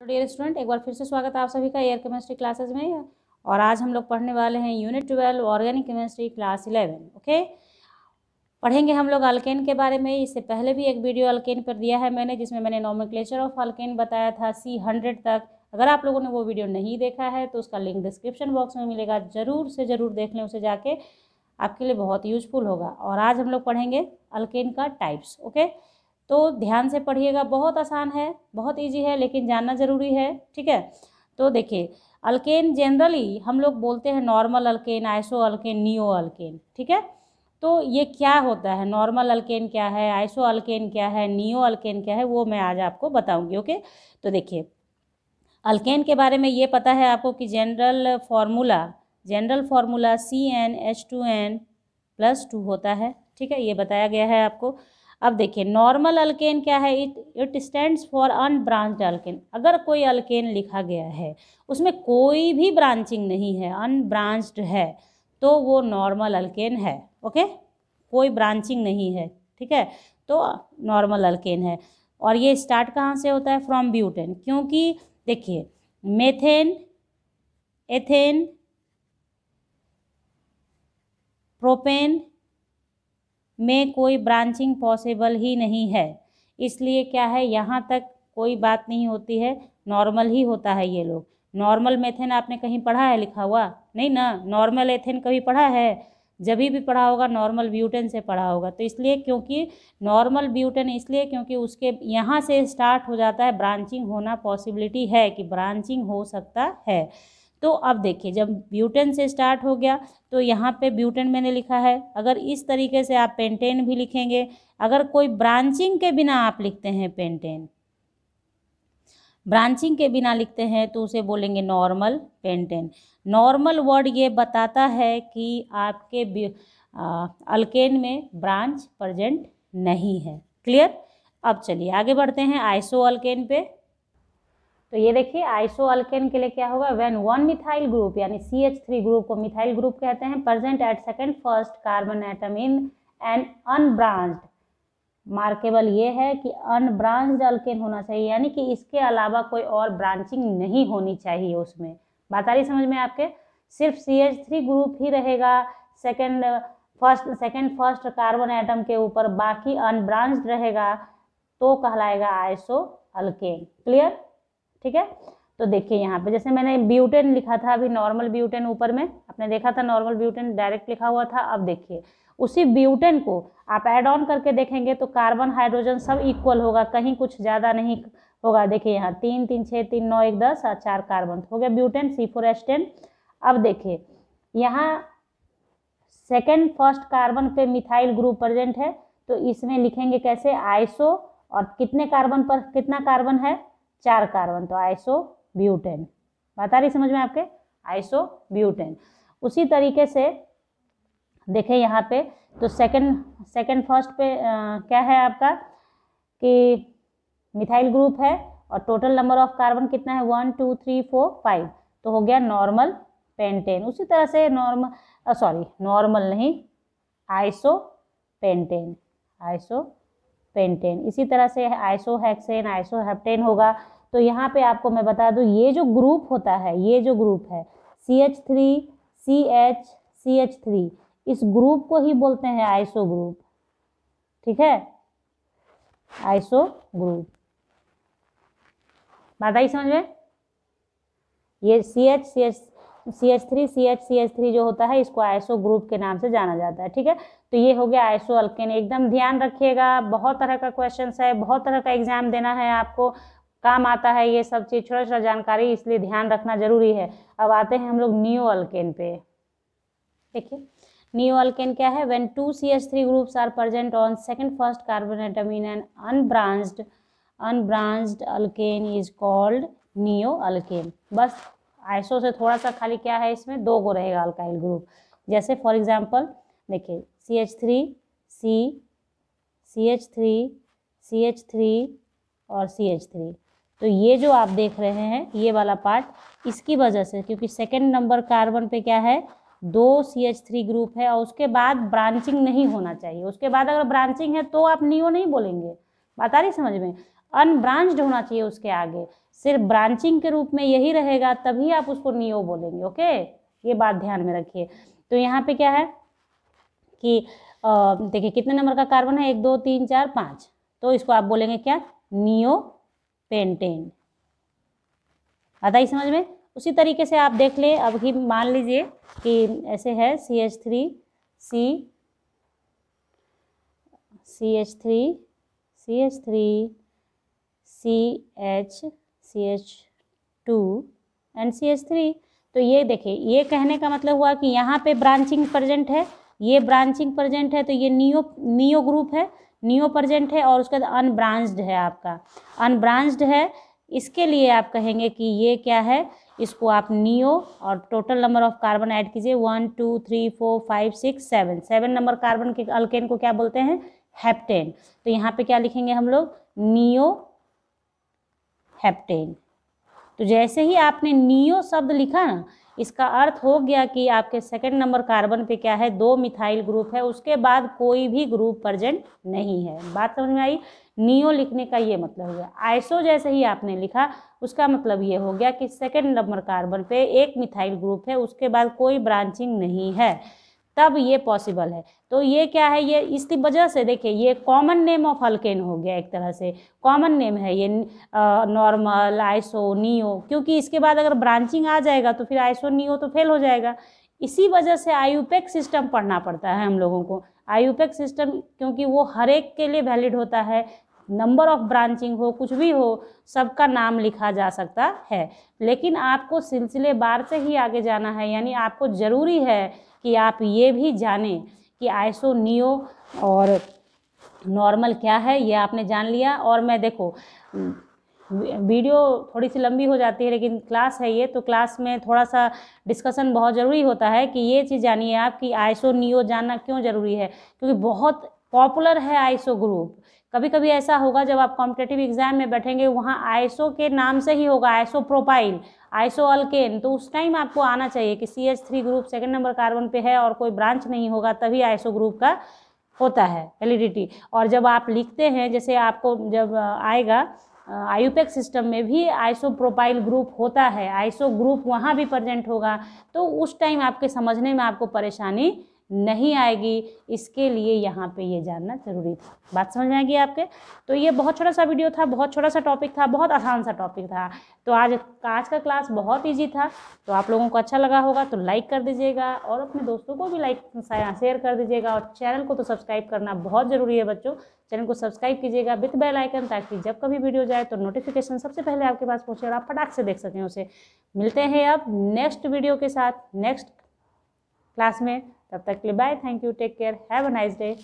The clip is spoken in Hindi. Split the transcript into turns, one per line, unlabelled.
तो डियर स्टूडेंट एक बार फिर से स्वागत है आप सभी का एयर केमिस्ट्री क्लासेस में और आज हम लोग पढ़ने वाले हैं unit twelve organic chemistry class eleven okay पढ़ेंगे हम लोग अल्केन के बारे में इससे पहले भी एक वीडियो अल्केन पर दिया है मैंने जिसमें मैंने नॉमिक्लेचर ऑफ अल्केन बताया था सी हंड्रेड तक अगर आप लोगों ने वो वीडियो नहीं देखा है तो उसका लिंक डिस्क्रिप्शन बॉक्स में मिलेगा ज़रूर से ज़रूर देख लें उसे जाके आपके लिए बहुत यूजफुल होगा और आज हम लोग पढ़ेंगे अल्केन का टाइप्स ओके तो ध्यान से पढ़िएगा बहुत आसान है बहुत ईजी है लेकिन जानना ज़रूरी है ठीक है तो देखिए अल्केन जनरली हम लोग बोलते हैं normal alkane iso alkane neo alkane ठीक है तो ये क्या होता है नॉर्मल अल्केन क्या है आइसो अल्केन क्या है नियो अल्केन क्या है वो मैं आज आपको बताऊंगी ओके तो देखिए अल्केन के बारे में ये पता है आपको कि general formula general formula C N H two N plus two होता है ठीक है ये बताया गया है आपको अब देखिए नॉर्मल अल्केन क्या है it it stands for unbranched alkane अगर कोई अल्केन लिखा गया है उसमें कोई भी ब्रांचिंग नहीं है अनब्रांच्ड है तो वो नॉर्मल अल्केन है ओके कोई ब्रांचिंग नहीं है ठीक है तो नॉर्मल अल्केन है और ये स्टार्ट कहाँ से होता है फ्रॉम ब्यूटेन क्योंकि देखिए मेथेन एथेन प्रोपेन में कोई ब्रांचिंग पॉसिबल ही नहीं है इसलिए क्या है यहाँ तक कोई बात नहीं होती है नॉर्मल ही होता है ये लोग नॉर्मल मेथेन आपने कहीं पढ़ा है लिखा हुआ नहीं ना नॉर्मल एथेन कभी पढ़ा है जब भी पढ़ा होगा नॉर्मल ब्यूटेन से पढ़ा होगा तो इसलिए क्योंकि नॉर्मल ब्यूटेन इसलिए क्योंकि उसके यहाँ से स्टार्ट हो जाता है ब्रांचिंग होना पॉसिबिलिटी है कि ब्रांचिंग हो सकता है तो अब देखिए जब ब्यूटेन से स्टार्ट हो गया तो यहाँ पे ब्यूटेन मैंने लिखा है अगर इस तरीके से आप पेंटेन भी लिखेंगे अगर कोई ब्रांचिंग के बिना आप लिखते हैं पेंटेन ब्रांचिंग के बिना लिखते हैं तो उसे बोलेंगे नॉर्मल पेंटेन नॉर्मल वर्ड ये बताता है कि आपके अल्केन में ब्रांच प्रजेंट नहीं है क्लियर अब चलिए आगे बढ़ते हैं आइसो अल्केन पे तो ये देखिए आइसो अल्केन के लिए क्या होगा व्हेन वन मिथाइल ग्रुप यानी सी एच थ्री ग्रुप को मिथाइल ग्रुप कहते हैं present at second first carbon atom in an unbranched markable ये है कि अनब्रांच्ड अल्केन होना चाहिए यानी कि इसके अलावा कोई और ब्रांचिंग नहीं होनी चाहिए उसमें बात आ रही समझ में आपके सिर्फ सी एच थ्री ग्रुप ही रहेगा second first second first carbon atom के ऊपर बाकी अनब्रांच्ड रहेगा तो कहलाएगा आइसो अल्केन क्लियर ठीक है तो देखिए यहाँ पे जैसे मैंने ब्यूटेन लिखा था अभी नॉर्मल ब्यूटेन ऊपर में आपने देखा था नॉर्मल ब्यूटेन डायरेक्ट लिखा हुआ था अब देखिए उसी ब्यूटेन को आप ऐड ऑन करके देखेंगे तो कार्बन हाइड्रोजन सब इक्वल होगा कहीं कुछ ज़्यादा नहीं होगा देखिए यहाँ तीन तीन छः तीन नौ एक दस और चार कार्बन हो गया butane C four S ten अब देखिए यहाँ सेकेंड फर्स्ट कार्बन पे मिथाइल ग्रुप प्रेजेंट है तो इसमें लिखेंगे कैसे आइसो और कितने कार्बन पर कितना कार्बन है चार कार्बन तो आइसो ब्यूटेन बात आ रही समझ में आपके आइसो ब्यूटेन उसी तरीके से देखें यहाँ पे तो सेकंड सेकंड फर्स्ट पे आ, क्या है आपका कि मिथाइल ग्रुप है और टोटल नंबर ऑफ कार्बन कितना है one two three four five तो हो गया नॉर्मल पेंटेन उसी तरह से नॉर्मल सॉरी नॉर्मल नहीं आइसो पेंटेन आइसो पेंटेन इसी तरह से आइसो हैक्सेन आइसो होगा तो यहाँ पे आपको मैं बता दूँ ये जो ग्रुप होता है ये जो ग्रुप है C H three C H C H three इस ग्रुप को ही बोलते हैं आइसो ग्रुप ठीक है आइसो ग्रुप बात आई समझ में ये C H C H C H three C H C H three जो होता है इसको आइसो ग्रुप के नाम से जाना जाता है ठीक है तो ये हो गया आइसो अल्केन एकदम ध्यान रखिएगा बहुत तरह का क्वेश्चन है बहुत तरह का एग्जाम देना है आपको काम आता है ये सब चीज़ छोटा छोटा जानकारी इसलिए ध्यान रखना जरूरी है अब आते हैं हम लोग न्यू अल्केन पे देखिए न्यू अल्केन क्या है when two C H three groups are present on second first carbon atom in an unbranched unbranched alkane is called neo alkane बस आइसो से थोड़ा सा खाली क्या है इसमें दो गो रहेगा अल्काइल ग्रुप जैसे फॉर एग्जाम्पल देखिए C H three C C H three C H three और सी एच थ्री तो ये जो आप देख रहे हैं ये वाला पार्ट इसकी वजह से क्योंकि सेकेंड नंबर कार्बन पे क्या है दो सी एच थ्री ग्रुप है और उसके बाद ब्रांचिंग नहीं होना चाहिए उसके बाद अगर ब्रांचिंग है तो आप नियो नहीं बोलेंगे बता रही समझ में अनब्रांच्ड होना चाहिए उसके आगे सिर्फ ब्रांचिंग के रूप में यही रहेगा तभी आप उसको नियो बोलेंगे ओके ये बात ध्यान में रखिए तो यहाँ पे क्या है कि देखिए कितने नंबर का कार्बन है एक दो तीन चार पाँच तो इसको आप बोलेंगे क्या नियो पेंटेन आता ही समझ में उसी तरीके से आप देख ले अब ही मान लीजिए कि ऐसे है C H three C C H three C H three C H C H two and C H three तो ये देखिए ये कहने का मतलब हुआ कि यहाँ पे ब्रांचिंग प्रजेंट है ये ब्रांचिंग प्रजेंट है तो ये नियो नियो ग्रुप है नियो प्रजेंट है और उसके बाद अनब्रांच्ड है आपका अनब्रांच्ड है इसके लिए आप कहेंगे कि ये क्या है इसको आप नियो और total number of carbon add कीजिए one two three four five six seven seven number carbon के अल्केन को क्या बोलते हैं हैप्टेन तो यहाँ पे क्या लिखेंगे हम लोग नियो हैप्टेन तो जैसे ही आपने नियो शब्द लिखा ना इसका अर्थ हो गया कि आपके सेकंड नंबर कार्बन पे क्या है दो मिथाइल ग्रुप है उसके बाद कोई भी ग्रुप प्रजेंट नहीं है बात समझ में आई नियो लिखने का ये मतलब हो गया आइसो जैसे ही आपने लिखा उसका मतलब ये हो गया कि सेकंड नंबर कार्बन पे एक मिथाइल ग्रुप है उसके बाद कोई ब्रांचिंग नहीं है तब ये पॉसिबल है तो ये क्या है ये इसकी वजह से देखिए ये कॉमन नेम ऑफ हल्केन हो गया एक तरह से कॉमन नेम है ये नॉर्मल आइसो नियो क्योंकि इसके बाद अगर ब्रांचिंग आ जाएगा तो फिर आइसो नियो तो फेल हो जाएगा इसी वजह से आयुपेक सिस्टम पढ़ना पड़ता है हम लोगों को आयुपेक सिस्टम क्योंकि वो हर एक के लिए वैलिड होता है नंबर ऑफ ब्रांचिंग हो कुछ भी हो सबका नाम लिखा जा सकता है लेकिन आपको सिलसिले बार से ही आगे जाना है यानी आपको ज़रूरी है कि आप ये भी जानें कि आइसो नियो और नॉर्मल क्या है ये आपने जान लिया और मैं देखो वीडियो थोड़ी सी लंबी हो जाती है लेकिन क्लास है ये तो क्लास में थोड़ा सा डिस्कशन बहुत ज़रूरी होता है कि ये चीज़ जानिए आप कि आइसो नियो जानना क्यों ज़रूरी है क्योंकि बहुत पॉपुलर है आइसो ग्रुप कभी कभी ऐसा होगा जब आप कॉम्पिटेटिव एग्जाम में बैठेंगे वहाँ आइसो के नाम से ही होगा आइसो प्रोपाइल आइसो अल्केन तो उस टाइम आपको आना चाहिए कि C H three group second number carbon पे है और कोई ब्रांच नहीं होगा तभी आईसो ग्रुप का होता है एलिडिटी और जब आप लिखते हैं जैसे आपको जब आएगा आयुपेक सिस्टम में भी आइसो प्रोपाइल ग्रुप होता है आइसो ग्रुप वहाँ भी प्रजेंट होगा तो उस टाइम आपके समझने में आपको परेशानी नहीं आएगी इसके लिए यहाँ पे ये जानना ज़रूरी था बात समझ आएगी आपके तो ये बहुत छोटा सा वीडियो था बहुत छोटा सा टॉपिक था बहुत आसान सा टॉपिक था तो आज आज का क्लास बहुत ईजी था तो आप लोगों को अच्छा लगा होगा तो लाइक कर दीजिएगा और अपने दोस्तों को भी लाइक शेयर कर दीजिएगा और चैनल को तो सब्सक्राइब करना बहुत ज़रूरी है बच्चों चैनल को सब्सक्राइब कीजिएगा विथ बेल आइकन ताकि जब कभी वीडियो जाए तो नोटिफिकेशन सबसे पहले आपके पास पहुँचे और आप पटाख से देख सकें उसे मिलते हैं अब नेक्स्ट वीडियो के साथ नेक्स्ट क्लास में तब तक के लिए bye thank you take care have a nice day